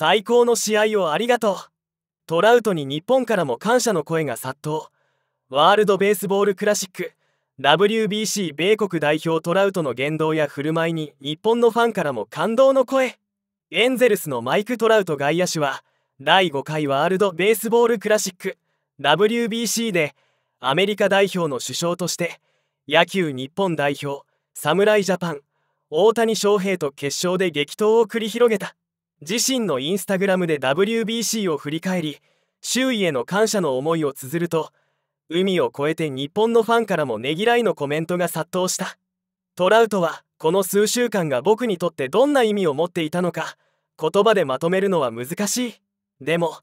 最高の試合をありがとうトラウトに日本からも感謝の声が殺到ワールド・ベースボール・クラシック WBC 米国代表トラウトの言動や振る舞いに日本のファンからも感動の声エンゼルスのマイク・トラウト外野手は第5回ワールド・ベースボール・クラシック WBC でアメリカ代表の首相として野球日本代表侍ジャパン大谷翔平と決勝で激闘を繰り広げた。自身のインスタグラムで WBC を振り返り周囲への感謝の思いを綴ると海を越えて日本のファンからもねぎらいのコメントが殺到したトラウトはこの数週間が僕にとってどんな意味を持っていたのか言葉でまとめるのは難しいでも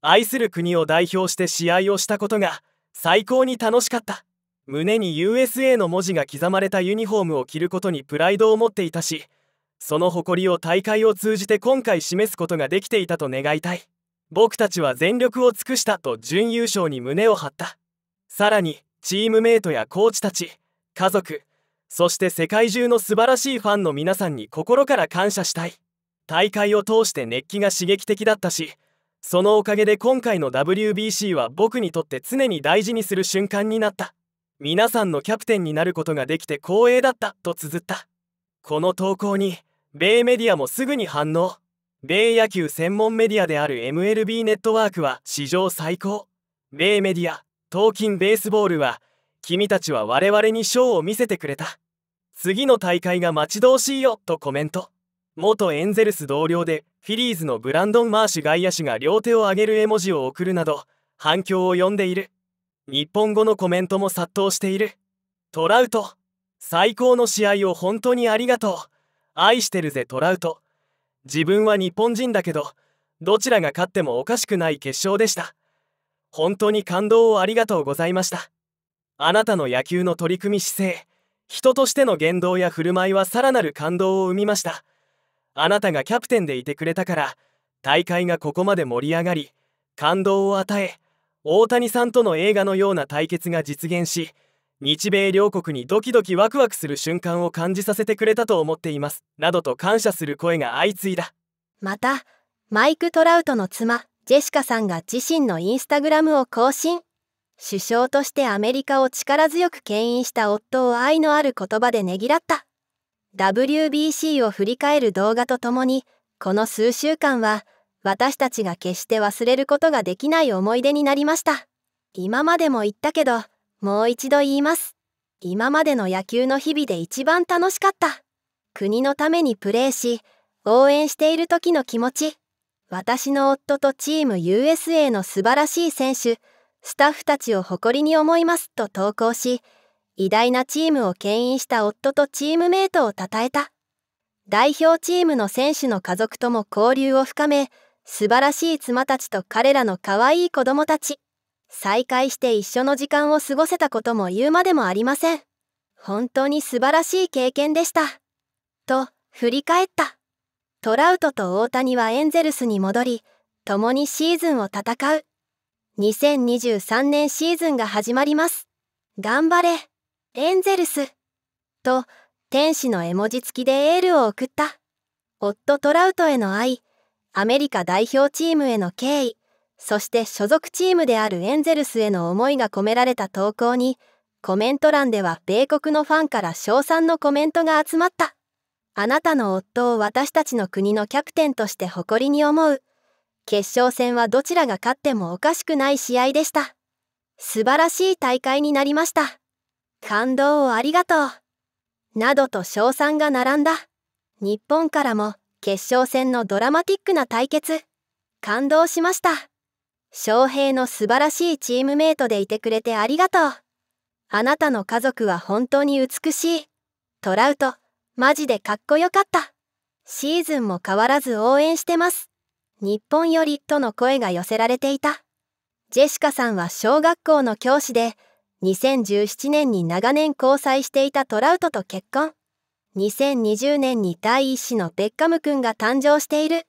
愛する国を代表して試合をしたことが最高に楽しかった胸に USA の文字が刻まれたユニフォームを着ることにプライドを持っていたしその誇りを大会を通じて今回示すことができていたと願いたい僕たちは全力を尽くしたと準優勝に胸を張ったさらにチームメートやコーチたち家族そして世界中の素晴らしいファンの皆さんに心から感謝したい大会を通して熱気が刺激的だったしそのおかげで今回の WBC は僕にとって常に大事にする瞬間になった皆さんのキャプテンになることができて光栄だったと綴ったこの投稿に米メディアもすぐに反応米野球専門メディアである MLB ネットワークは史上最高米メディアトーキンベースボールは君たちは我々にショーを見せてくれた次の大会が待ち遠しいよとコメント元エンゼルス同僚でフィリーズのブランドン・マーシュ外野手が両手を上げる絵文字を送るなど反響を呼んでいる日本語のコメントも殺到しているトラウト最高の試合を本当にありがとう愛してるぜトラウト自分は日本人だけどどちらが勝ってもおかしくない決勝でした本当に感動をありがとうございましたあなたの野球の取り組み姿勢人としての言動や振る舞いはさらなる感動を生みましたあなたがキャプテンでいてくれたから大会がここまで盛り上がり感動を与え大谷さんとの映画のような対決が実現し日米両国にドキドキワクワクする瞬間を感じさせてくれたと思っていますなどと感謝する声が相次いだまたマイク・トラウトの妻ジェシカさんが自身のインスタグラムを更新首相としてアメリカを力強く牽引した夫を愛のある言葉でねぎらった WBC を振り返る動画とともにこの数週間は私たちが決して忘れることができない思い出になりました今までも言ったけどもう一度言います。今までの野球の日々で一番楽しかった。国のためにプレーし、応援している時の気持ち。私の夫とチーム USA の素晴らしい選手、スタッフたちを誇りに思いますと投稿し、偉大なチームを牽引した夫とチームメートを称えた。代表チームの選手の家族とも交流を深め、素晴らしい妻たちと彼らの可愛い子供たち。再会して一緒の時間を過ごせたことも言うまでもありません。本当に素晴らしい経験でした。と、振り返った。トラウトと大谷はエンゼルスに戻り、共にシーズンを戦う。2023年シーズンが始まります。頑張れ、エンゼルス。と、天使の絵文字付きでエールを送った。夫トラウトへの愛、アメリカ代表チームへの敬意、そして所属チームであるエンゼルスへの思いが込められた投稿にコメント欄では米国のファンから称賛のコメントが集まったあなたの夫を私たちの国のキャプテンとして誇りに思う決勝戦はどちらが勝ってもおかしくない試合でした素晴らしい大会になりました感動をありがとうなどと称賛が並んだ日本からも決勝戦のドラマティックな対決感動しました翔平の素晴らしいチームメイトでいてくれてありがとう。あなたの家族は本当に美しい。トラウト、マジでかっこよかった。シーズンも変わらず応援してます。日本よりとの声が寄せられていた。ジェシカさんは小学校の教師で、2017年に長年交際していたトラウトと結婚。2020年に第一子のベッカム君が誕生している。